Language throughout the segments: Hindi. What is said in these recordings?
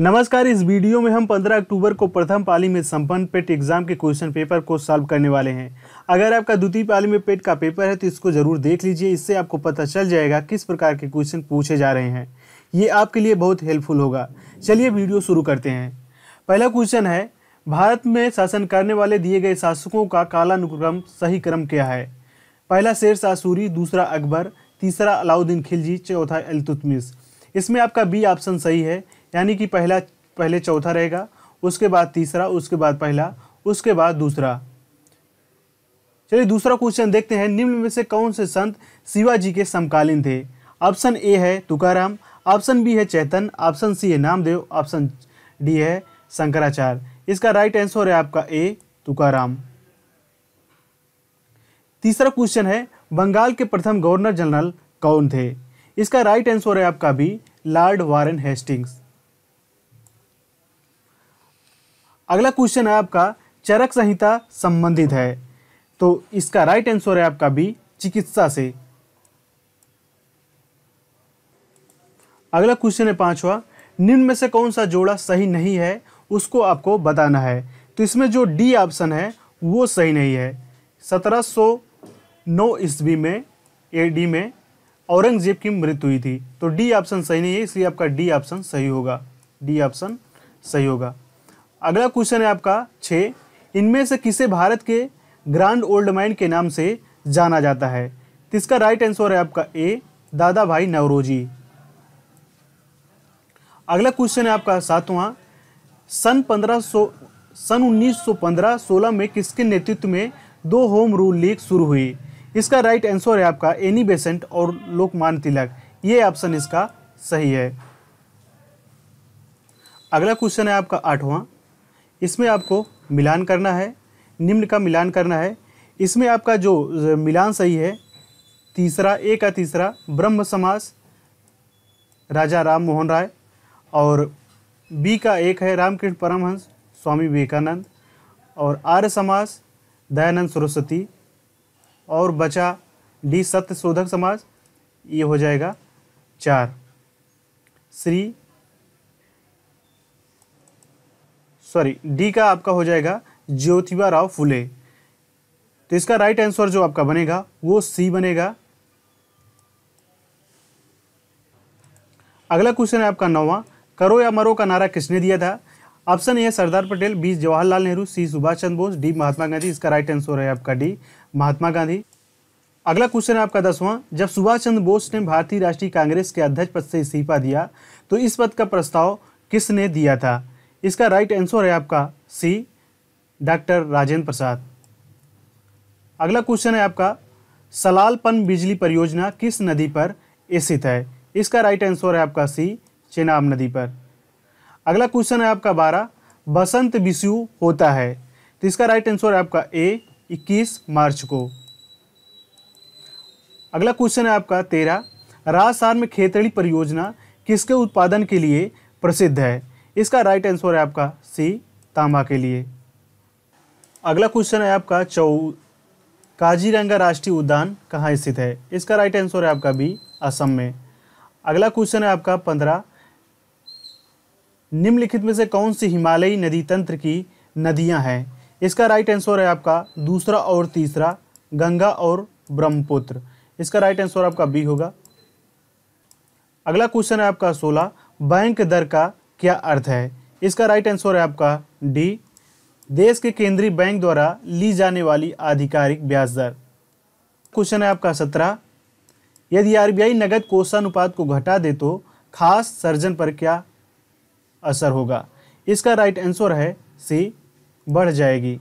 नमस्कार इस वीडियो में हम 15 अक्टूबर को प्रथम पाली में संपन्न पेट एग्जाम के क्वेश्चन पेपर को सॉल्व करने वाले हैं अगर आपका द्वितीय पाली में पेट का पेपर है तो इसको जरूर देख लीजिए इससे आपको पता चल जाएगा किस प्रकार के क्वेश्चन पूछे जा रहे हैं ये आपके लिए बहुत हेल्पफुल होगा चलिए वीडियो शुरू करते हैं पहला क्वेश्चन है भारत में शासन करने वाले दिए गए शासकों का कालानुक्रम सही क्रम क्या है पहला शेर सूरी दूसरा अकबर तीसरा अलाउद्दीन खिलजी चौथा अलतुतमिस इसमें आपका बी ऑप्शन सही है यानी कि पहला पहले चौथा रहेगा उसके बाद तीसरा उसके बाद पहला उसके बाद दूसरा चलिए दूसरा क्वेश्चन देखते हैं निम्न में से कौन से संत शिवाजी के समकालीन थे ऑप्शन ए है तुकाराम ऑप्शन बी है चैतन ऑप्शन सी है नामदेव ऑप्शन डी है शंकराचार्य इसका राइट आंसर है आपका ए तुकाराम तीसरा क्वेश्चन है बंगाल के प्रथम गवर्नर जनरल कौन थे इसका राइट आंसर है आपका बी लॉर्ड वारेन हेस्टिंग्स अगला क्वेश्चन है आपका चरक संहिता संबंधित है तो इसका राइट आंसर है आपका बी चिकित्सा से अगला क्वेश्चन है पांचवा निम्न में से कौन सा जोड़ा सही नहीं है उसको आपको बताना है तो इसमें जो डी ऑप्शन है वो सही नहीं है सत्रह सौ नौ ईस्वी में ए डी में औरंगजेब की मृत्यु हुई थी तो डी ऑप्शन सही नहीं है इसलिए आपका डी ऑप्शन सही होगा डी ऑप्शन सही होगा अगला क्वेश्चन है आपका छः इनमें से किसे भारत के ग्रांड ओल्ड माइन के नाम से जाना जाता है तो इसका राइट आंसर है आपका ए दादा भाई नवरोजी अगला क्वेश्चन है आपका सातवां सन 1500 सन 1915 सोलह में किसके नेतृत्व में दो होम रूल लीग शुरू हुई इसका राइट आंसर है आपका एनी बेसेंट और लोकमान तिलक ये ऑप्शन इसका सही है अगला क्वेश्चन है आपका आठवां इसमें आपको मिलान करना है निम्न का मिलान करना है इसमें आपका जो मिलान सही है तीसरा ए का तीसरा ब्रह्म समास राजा राम मोहन राय और बी का एक है रामकृष्ण परमहंस स्वामी विवेकानंद और आर्य समास दयानंद सरस्वती और बचा डी सत्य शोधक समाज ये हो जाएगा चार श्री सॉरी डी का आपका हो जाएगा ज्योतिबा राव फुले तो इसका राइट आंसर जो आपका बनेगा वो सी बनेगा अगला क्वेश्चन है आपका नौवा करो या मरो का नारा किसने दिया था ऑप्शन ए है Sardar Patel B Jawaharlal Nehru C Subhash Chandra Bose D Mahatma Gandhi इसका राइट आंसर है आपका डी महात्मा गांधी अगला क्वेश्चन है आपका दसवां जब सुभाष चंद्र बोस ने भारतीय राष्ट्रीय कांग्रेस के अध्यक्ष पद से इस्तीफा दिया तो इस पद का प्रस्ताव किसने दिया था इसका राइट आंसर है आपका सी डॉक्टर राजेंद्र प्रसाद अगला क्वेश्चन है आपका सलालपन बिजली परियोजना किस नदी पर स्थित है इसका राइट आंसर है आपका सी चेनाब नदी पर अगला क्वेश्चन है आपका बारह बसंत बिशु होता है तो इसका राइट आंसर है आपका ए 21 मार्च को अगला क्वेश्चन है आपका तेरह राजसार में खेतड़ी परियोजना किसके उत्पादन के लिए प्रसिद्ध है इसका राइट आंसर है आपका सी तांबा के लिए अगला क्वेश्चन है आपका चौ काजीरंगा राष्ट्रीय उद्यान कहाँ स्थित है इसका राइट आंसर है आपका बी असम में अगला क्वेश्चन है आपका पंद्रह निम्नलिखित में से कौन सी हिमालयी नदी तंत्र की नदियां हैं इसका राइट आंसर है आपका दूसरा और तीसरा गंगा और ब्रह्मपुत्र इसका राइट आंसर आपका बी होगा अगला क्वेश्चन है आपका सोलह बैंक दर का क्या अर्थ है इसका राइट आंसर है आपका डी देश के केंद्रीय बैंक द्वारा ली जाने वाली आधिकारिक ब्याज दर क्वेश्चन है आपका सत्रह यदि आरबीआई नगद कोषानुपात को घटा दे तो खास सर्जन पर क्या असर होगा इसका राइट आंसर है सी बढ़ जाएगी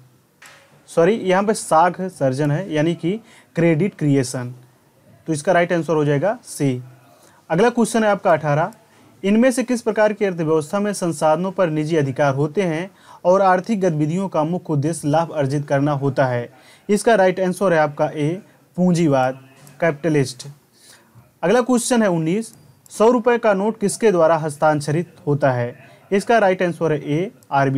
सॉरी यहाँ पर साख सर्जन है यानी कि क्रेडिट क्रिएशन तो इसका राइट आंसर हो जाएगा सी अगला क्वेश्चन है आपका अठारह इनमें से किस प्रकार की अर्थव्यवस्था में संसाधनों पर निजी अधिकार होते हैं और आर्थिक गतिविधियों का मुख्य उद्देश्य लाभ अर्जित करना होता है इसका राइट आंसर है आपका ए पूंजीवाद कैपिटलिस्ट अगला क्वेश्चन है उन्नीस सौ रुपये का नोट किसके द्वारा हस्तांतरित होता है इसका राइट आंसर है ए आर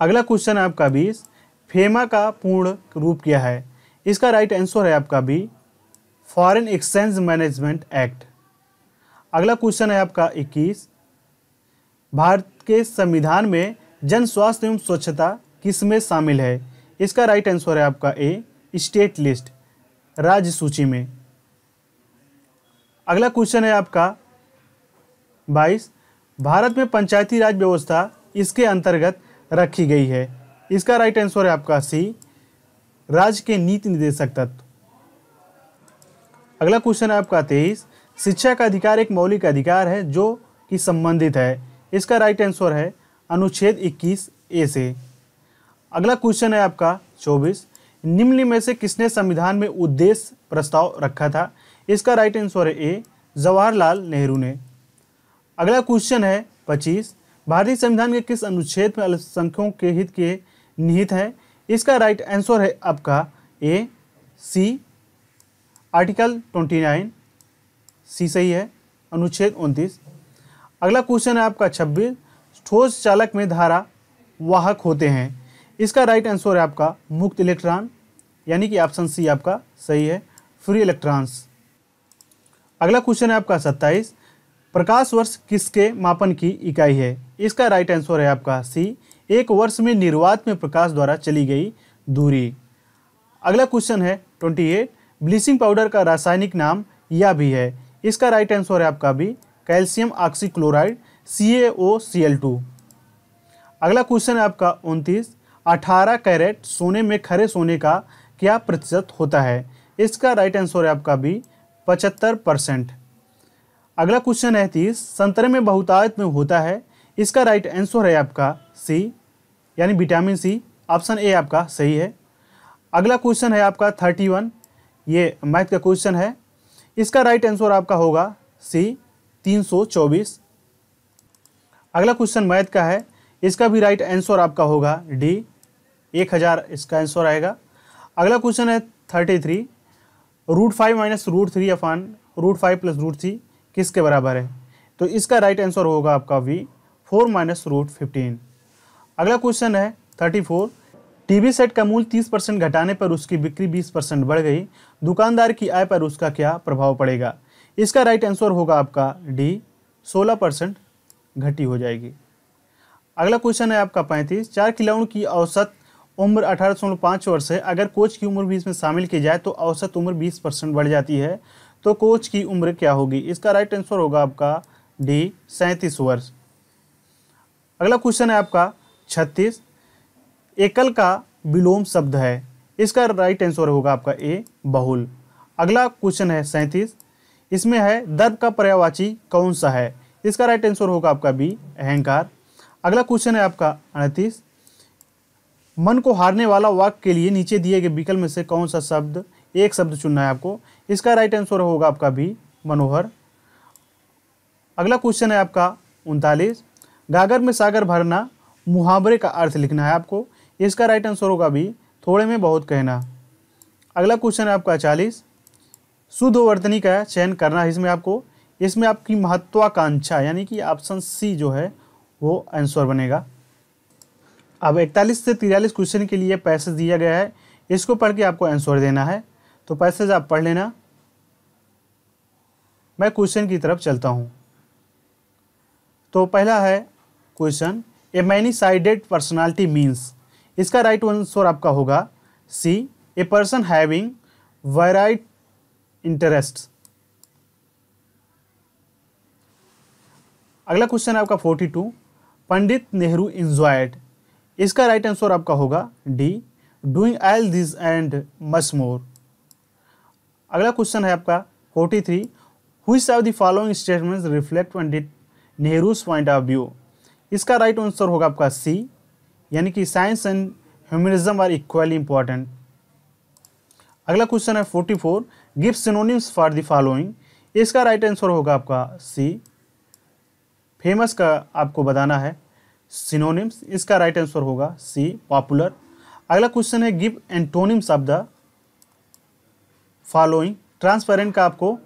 अगला क्वेश्चन है आपका बीस फेमा का पूर्ण रूप क्या है इसका राइट आंसर है आपका B foreign exchange management act अगला क्वेश्चन है आपका 21 भारत के संविधान में जन स्वास्थ्य एवं स्वच्छता किस में शामिल है इसका राइट आंसर है आपका ए स्टेट लिस्ट राज्य सूची में अगला क्वेश्चन है आपका 22 भारत में पंचायती राज व्यवस्था इसके अंतर्गत रखी गई है इसका राइट आंसर है आपका सी राज्य के नीति निदेशक तत्व अगला क्वेश्चन है आपका तेईस शिक्षा का अधिकार एक मौलिक अधिकार है जो कि संबंधित है इसका राइट आंसर है अनुच्छेद 21 ए से अगला क्वेश्चन है आपका 24 निम्न में से किसने संविधान में उद्देश्य प्रस्ताव रखा था इसका राइट आंसर है ए जवाहरलाल नेहरू ने अगला क्वेश्चन है 25 भारतीय संविधान के किस अनुच्छेद में अल्पसंख्यकों के हित के निहित है इसका राइट आंसर है आपका ए सी आर्टिकल नाइन सी सही है अनुच्छेद 29 अगला क्वेश्चन है आपका 26 ठोस चालक में धारा वाहक होते हैं इसका राइट आंसर है आपका मुक्त इलेक्ट्रॉन यानी कि ऑप्शन सी आपका सही है फ्री इलेक्ट्रॉन्स अगला क्वेश्चन है आपका 27 प्रकाश वर्ष किसके मापन की इकाई है इसका राइट आंसर है आपका सी एक वर्ष में निर्वात में प्रकाश द्वारा चली गई दूरी अगला क्वेश्चन है 28 ब्लीचिंग पाउडर का रासायनिक नाम यह भी है इसका राइट आंसर है आपका B calcium oxychloride C A O C L two अगला क्वेश्चन है आपका उनतीस अठारह कैरेट सोने में खरे सोने का क्या प्रतिशत होता है इसका राइट आंसर है आपका भी पचहत्तर परसेंट अगला क्वेश्चन है तीस संतरे में बहुतायत में होता है इसका राइट आंसर है आपका सी यानी विटामिन सी ऑप्शन ए आपका सही है अगला क्वेश्चन है आपका थर्टी वन ये मैथ का क्वेश्चन है इसका राइट आंसर आपका होगा सी 324 अगला क्वेश्चन मैथ का है इसका भी राइट आंसर आपका होगा डी 1000 इसका आंसर आएगा अगला क्वेश्चन है 33 root five minus root three upon root five plus root three किसके बराबर है तो इसका राइट आंसर होगा आपका B four minus root fifteen अगला क्वेश्चन है थर्टी फोर टीवी सेट का मूल्य 30 परसेंट घटाने पर उसकी बिक्री 20 परसेंट बढ़ गई दुकानदार की आय पर उसका क्या प्रभाव पड़ेगा इसका राइट आंसर होगा आपका डी 16 परसेंट घटी हो जाएगी अगला क्वेश्चन है आपका पैंतीस चार खिलाड़ियों की औसत उम्र अठारह वर्ष है अगर कोच की उम्र भी इसमें शामिल की जाए तो औसत उम्र बीस परसेंट बढ़ जाती है तो कोच की उम्र क्या होगी इसका राइट आंसर होगा आपका डी सैंतीस वर्ष अगला क्वेश्चन है आपका छत्तीस एकल का विलोम शब्द है इसका राइट आंसर होगा आपका ए बहुल अगला क्वेश्चन है सैंतीस इसमें है दर्द का पर्यावाची कौन सा है इसका राइट आंसर होगा आपका बी अहंकार अगला क्वेश्चन है आपका अड़तीस मन को हारने वाला वाक्य के लिए नीचे दिए गए विकल्प में से कौन सा शब्द एक शब्द चुनना है आपको इसका राइट आंसर होगा आपका बी मनोहर अगला क्वेश्चन है आपका उनतालीस गागर में सागर भरना मुहावरे का अर्थ लिखना है आपको इसका राइट आंसर होगा भी थोड़े में बहुत कहना अगला क्वेश्चन है आपका चालीस शुद्ध वर्तनी का चयन करना है इसमें आपको इसमें आपकी महत्वाकांक्षा यानी कि ऑप्शन सी जो है वो आंसर बनेगा अब इकतालीस से तिरालीस क्वेश्चन के लिए पैसेज दिया गया है इसको पढ़ के आपको आंसर देना है तो पैसेज आप पढ़ लेना मैं क्वेश्चन की तरफ चलता हूँ तो पहला है question a many sided personality means इसका राइट आंसर आपका होगा C a person having wide interest अगला क्वेश्चन है आपका forty two Pandit Nehru enjoyed इसका राइट आंसर आपका होगा D doing all this and much more अगला क्वेश्चन है आपका forty three which are the following statement reflect Pandit Nehru's point of view इसका राइट आंसर होगा आपका सी यानी कि science and humanism are equally important अगला क्वेश्चन है forty four give synonyms for the following इसका राइट आंसर होगा आपका सी फेमस का आपको बताना है सिनोनिम्स इसका राइट आंसर होगा सी पॉपुलर अगला क्वेश्चन है give antonyms of the following transparent का आपको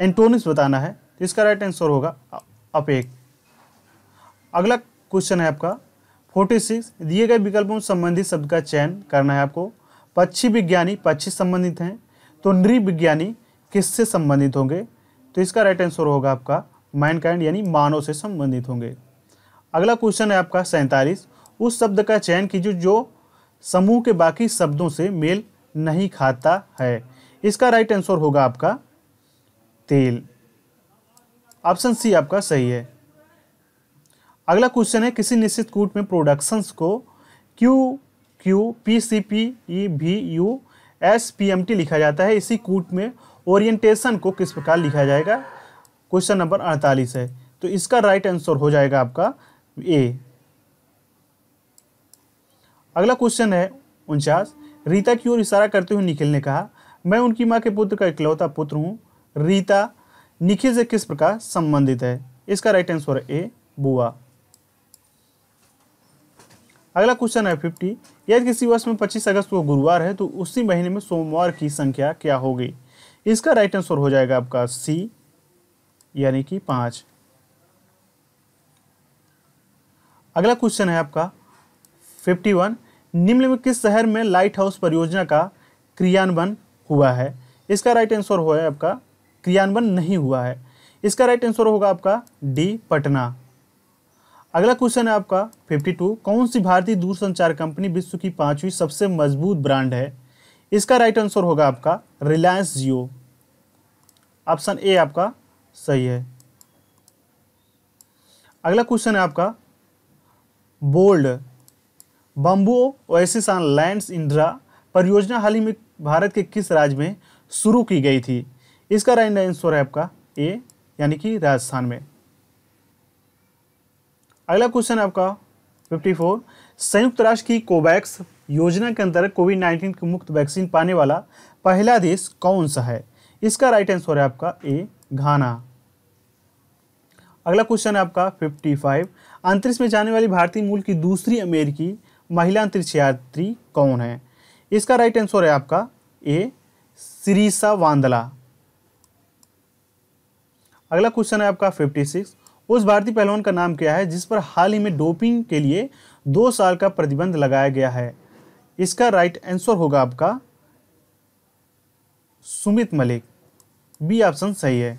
एंटोनिम्स बताना है इसका राइट आंसर होगा अपेक अगला क्वेश्चन है आपका फोर्टी सिक्स दिए गए विकल्पों संबंधित शब्द का चयन करना है आपको पक्षी विज्ञानी पक्षी संबंधित हैं तो नृविज्ञानी किससे संबंधित होंगे तो इसका राइट आंसर होगा आपका माइनकाइंड यानी मानव से संबंधित होंगे अगला क्वेश्चन है आपका सैंतालीस उस शब्द का चयन कीजिए जो समूह के बाकी शब्दों से मेल नहीं खाता है इसका राइट आंसर होगा आपका तेल ऑप्शन सी आपका सही है अगला क्वेश्चन है किसी निश्चित कूट में प्रोडक्शंस को Q Q P C P E भी U S P M T लिखा जाता है इसी कूट में ओरिएंटेशन को किस प्रकार लिखा जाएगा क्वेश्चन नंबर अड़तालीस है तो इसका राइट आंसर हो जाएगा आपका ए अगला क्वेश्चन है उनचास रीता की ओर इशारा करते हुए निखिल ने कहा मैं उनकी माँ के पुत्र का इकलौता पुत्र हूँ रीता निखिल से किस प्रकार संबंधित है इसका राइट आंसर ए बुआ अगला क्वेश्चन है फिफ्टी यदि किसी वर्ष में पच्चीस अगस्त को गुरुवार है तो उसी महीने में सोमवार की संख्या क्या होगी इसका राइट आंसर हो जाएगा आपका सी यानी कि पाँच अगला क्वेश्चन है आपका फिफ्टी वन निम्न में किस शहर में लाइट हाउस परियोजना का क्रियान्वयन हुआ है इसका राइट आंसर हो आपका क्रियान्वयन नहीं हुआ है इसका राइट आंसर होगा आपका डी पटना अगला क्वेश्चन है आपका 52 कौन सी भारतीय दूरसंचार कंपनी विश्व की पांचवी सबसे मजबूत ब्रांड है इसका राइट आंसर होगा आपका रिलायंस जियो ऑप्शन ए आपका सही है अगला क्वेश्चन है आपका BOLD bamboo oasis on lands इंद्रा परियोजना हाल ही में भारत के किस राज्य में शुरू की गई थी इसका राइट आंसर है आपका ए यानी कि राजस्थान में अगला क्वेश्चन है आपका 54 संयुक्त राष्ट्र की कोवैक्स योजना के अंतर्गत कोविड नाइन्टीन की मुक्त वैक्सीन पाने वाला पहला देश कौन सा है इसका राइट आंसर है आपका ए घाना अगला क्वेश्चन है आपका 55 अंतरिक्ष में जाने वाली भारतीय मूल की दूसरी अमेरिकी महिला अंतरिक्ष यात्री कौन है इसका राइट आंसर है आपका ए सिरीसा वांदला अगला क्वेश्चन है आपका 56 उस भारतीय पहलवान का नाम क्या है जिस पर हाल ही में डोपिंग के लिए दो साल का प्रतिबंध लगाया गया है इसका राइट आंसर होगा आपका सुमित मलिक बी ऑप्शन सही है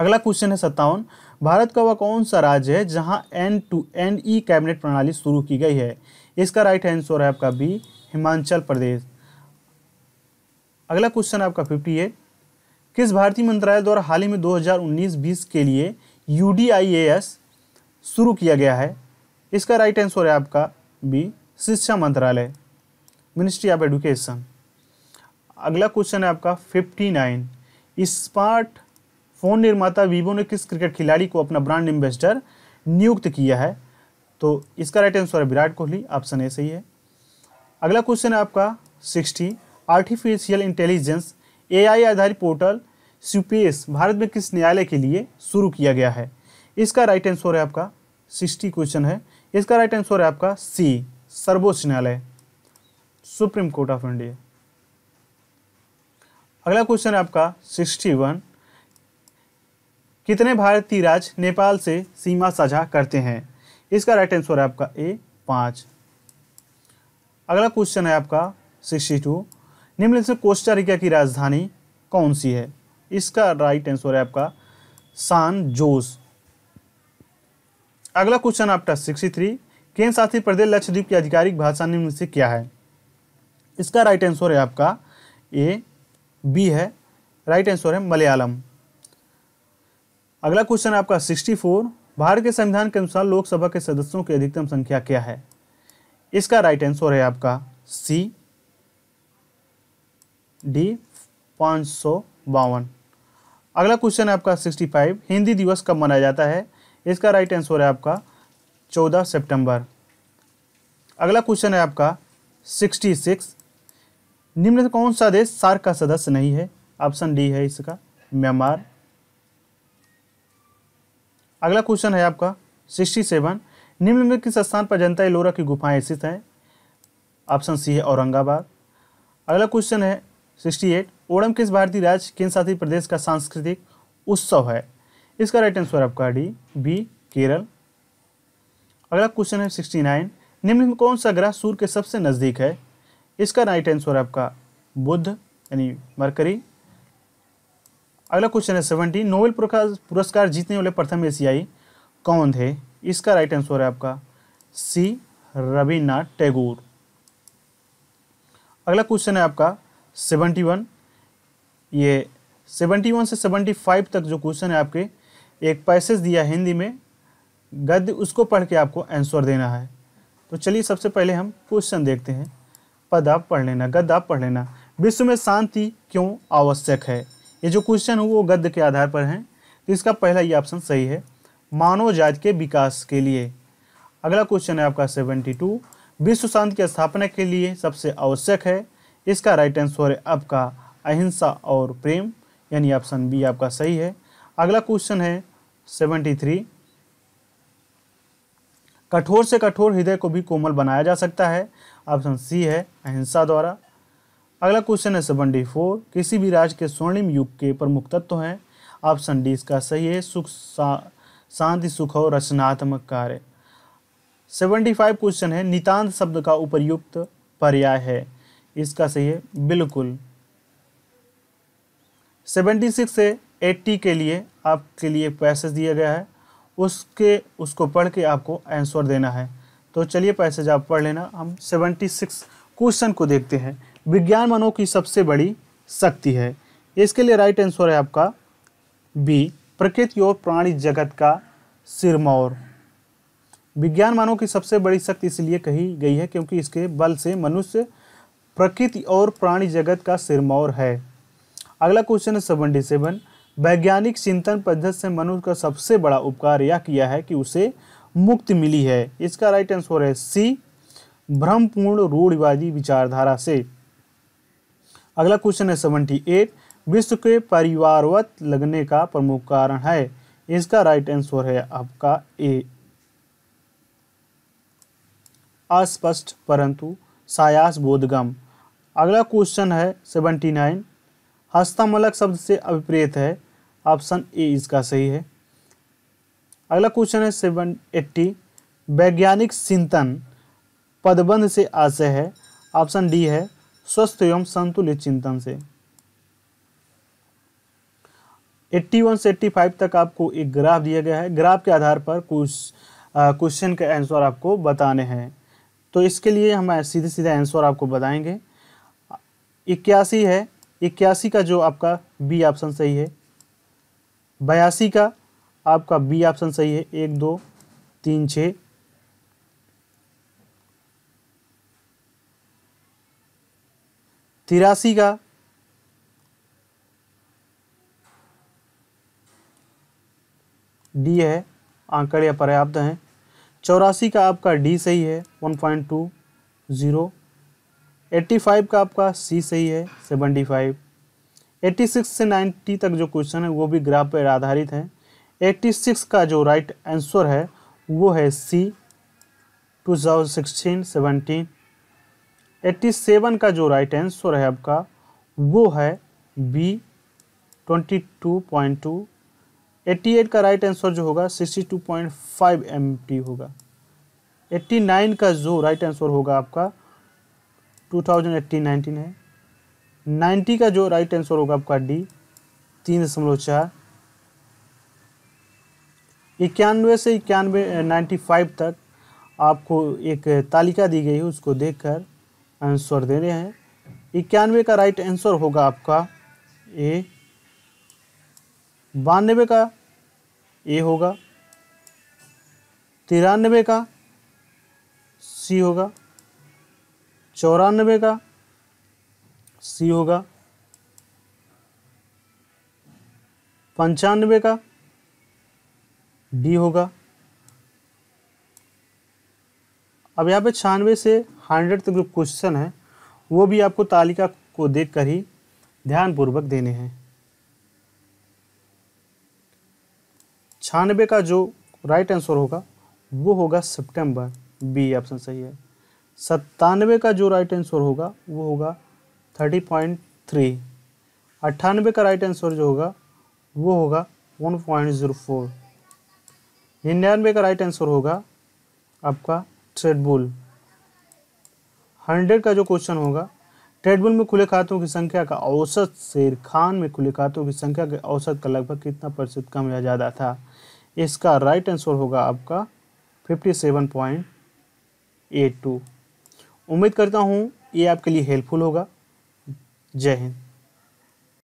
अगला क्वेश्चन है सत्तावन भारत का वह कौन सा राज्य है जहां end to end e cabinet प्रणाली शुरू की गई है इसका राइट आंसर है आपका बी हिमाचल प्रदेश अगला क्वेश्चन आपका फिफ्टी एट किस भारतीय मंत्रालय द्वारा हाल ही में 2019-20 के लिए यू शुरू किया गया है इसका राइट आंसर है आपका बी शिक्षा मंत्रालय मिनिस्ट्री ऑफ एडुकेशन अगला क्वेश्चन है आपका फिफ्टी नाइन स्मार्ट फोन निर्माता वीवो ने किस क्रिकेट खिलाड़ी को अपना ब्रांड एम्बेसडर नियुक्त किया है तो इसका राइट आंसर है विराट कोहली ऑप्शन ए सही है अगला क्वेश्चन है आपका सिक्सटी आर्टिफिशियल इंटेलिजेंस एआई आधारित पोर्टल सुपेस भारत में किस न्यायालय के लिए शुरू किया गया है इसका राइट आंसर है आपका सिक्सटी क्वेश्चन है इसका राइट आंसर है आपका सी सर्वोच्च न्यायालय सुप्रीम कोर्ट ऑफ इंडिया अगला क्वेश्चन है आपका सिक्सटी वन कितने भारतीय राज्य नेपाल से सीमा साझा करते हैं इसका राइट आंसर है आपका ए पांच अगला क्वेश्चन है आपका सिक्सटी टू निम्नलिखित रिका की राजधानी कौन सी है इसका राइट आंसर है आपका सान जोस अगला क्वेश्चन आपका सिक्सटी थ्री केंद्र शासित प्रदेश लक्षद्वीप की आधिकारिक भाषा निम्न से क्या है इसका राइट आंसर है आपका ए बी है राइट आंसर है मलयालम अगला क्वेश्चन आपका सिक्सटी फोर भारत के संविधान के अनुसार लोकसभा के सदस्यों की अधिकतम संख्या क्या है इसका राइट आंसर है आपका सी डी पाँच सौ बावन अगला क्वेश्चन है आपका 65 हिंदी दिवस कब मनाया जाता है इसका राइट आंसर है आपका 14 सितंबर अगला क्वेश्चन है आपका 66 निम्न कौन सा देश सार्क का सदस्य नहीं है ऑप्शन डी है इसका म्यांमार अगला क्वेश्चन है आपका 67 निम्न में किस स्थान पर जनता एलोरा की गुफाएं स्थित हैं ऑप्शन सी है औरंगाबाद अगला क्वेश्चन है सिक्सटी एट ओणम किस भारतीय राज्य केंद्र शासित प्रदेश का सांस्कृतिक उत्सव है इसका राइट आंसर आपका डी बी केरल अगला क्वेश्चन है सिक्सटी नाइन निम्न में कौन सा ग्रह सूर्य के सबसे नज़दीक है इसका राइट आंसर आपका बुद्ध यानी मरकरी अगला क्वेश्चन है सेवेंटी नोबेल पुरस्कार जीतने वाले प्रथम एशियाई कौन थे इसका राइट आंसर है आपका सी रविनाथ टैगोर अगला क्वेश्चन है आपका सेवेंटी वन ये सेवेंटी वन से सेवेंटी फाइव तक जो क्वेश्चन है आपके एक पैसेज दिया हिंदी में गद्य उसको पढ़ के आपको आंसर देना है तो चलिए सबसे पहले हम क्वेश्चन देखते हैं पद आप पढ़ लेना गद्य आप पढ़ लेना विश्व में शांति क्यों आवश्यक है ये जो क्वेश्चन है वो गद्य के आधार पर हैं तो इसका पहला ये ऑप्शन सही है मानव जाति के विकास के लिए अगला क्वेश्चन है आपका सेवेंटी टू विश्व शांति की स्थापना के लिए सबसे आवश्यक है इसका राइट आंसर है आपका अहिंसा और प्रेम यानी ऑप्शन बी आपका सही है अगला क्वेश्चन है सेवेंटी थ्री कठोर से कठोर हृदय को भी कोमल बनाया जा सकता है ऑप्शन सी है अहिंसा द्वारा अगला क्वेश्चन है सेवेंटी फोर किसी भी राज्य के स्वर्णिम युग के प्रमुख तत्व हैं ऑप्शन डी इसका सही है सुख शांति सुख और रचनात्मक कार्य सेवेंटी फाइव क्वेश्चन है नितान्त शब्द का उपयुक्त पर्याय है इसका सही है बिल्कुल सेवेंटी सिक्स से एट्टी के लिए आपके लिए पैसेज दिया गया है उसके उसको पढ़ के आपको आंसर देना है तो चलिए पैसेज आप पढ़ लेना हम सेवेंटी सिक्स क्वेश्चन को देखते हैं विज्ञान मनो की सबसे बड़ी शक्ति है इसके लिए राइट आंसर है आपका बी प्रकृति और प्राणी जगत का सिरमौर विज्ञान मानव की सबसे बड़ी शक्ति इसलिए कही गई है क्योंकि इसके बल से मनुष्य प्रकृति और प्राणी जगत का सिरमौर है अगला क्वेश्चन है सेवनटी सेवन वैज्ञानिक चिंतन पद्धति से मनुष्य का सबसे बड़ा उपकार यह किया है कि उसे मुक्ति मिली है इसका राइट आंसर है सी भ्रमपूर्ण रूढ़िवादी विचारधारा से अगला क्वेश्चन है सेवनटी एट विश्व के परिवारवत लगने का प्रमुख कारण है इसका राइट आंसर है आपका ए अस्पष्ट परंतु सायास बोधगम अगला क्वेश्चन है सेवेंटी नाइन हस्तामलक शब्द से अभिप्रेत है ऑप्शन ए इसका सही है अगला क्वेश्चन है सेवन एट्टी वैज्ञानिक चिंतन पदबंध से आशय है ऑप्शन डी है स्वस्थ एवं संतुलित चिंतन से एट्टी वन से एट्टी फाइव तक आपको एक ग्राफ दिया गया है ग्राफ के आधार पर कुछ क्वेश्चन के आंसर आपको बताने हैं तो इसके लिए हम सीधे सीधे आंसर आपको बताएंगे इक्यासी है इक्यासी का जो आपका बी ऑप्शन सही है बयासी का आपका बी ऑप्शन सही है एक दो तीन छ तिरासी का डी है आंकड़े पर्याप्त हैं चौरासी का आपका डी सही है वन पॉइंट टू ज़ीरो 85 का आपका सी सही है 75 86 से 90 तक जो क्वेश्चन है वो भी ग्राफ पर आधारित है 86 का जो राइट आंसर है वो है सी 2016 17 सेवन का जो राइट आंसर है आपका वो है बी 22.2 88 का राइट आंसर जो होगा 62.5 एमटी होगा 89 का जो राइट आंसर होगा आपका 2018-19 है 90 का जो राइट आंसर होगा आपका डी तीन दशमलव चार इक्यानवे से इक्यानवे नाइन्टी फाइव तक आपको एक तालिका दी गई है उसको देखकर आंसर दे रहे हैं इक्यानवे का राइट आंसर होगा आपका ए बानवे का ए होगा तिरानवे का सी होगा चौरानवे का सी होगा पंचानवे का डी होगा अब यहाँ पे छियानवे से हंड्रेड तक जो क्वेश्चन है वो भी आपको तालिका को देखकर ही ध्यानपूर्वक देने हैं छियानवे का जो राइट आंसर होगा वो होगा सितंबर बी ऑप्शन सही है सत्तानवे का जो राइट आंसर होगा वो होगा थर्टी पॉइंट थ्री अट्ठानवे का राइट आंसर जो होगा वो होगा वन पॉइंट ज़ीरो फोर निन्यानवे का राइट आंसर होगा आपका ट्रेडबुल हंड्रेड का जो क्वेश्चन होगा ट्रेडबुल में खुले खातों की संख्या का औसत शेर खान में खुले खातों की संख्या के औसत का लगभग कितना प्रतिशत कम या ज़्यादा था इसका राइट आंसर होगा आपका fifty seven point eight two उम्मीद करता हूँ ये आपके लिए हेल्पफुल होगा जय हिंद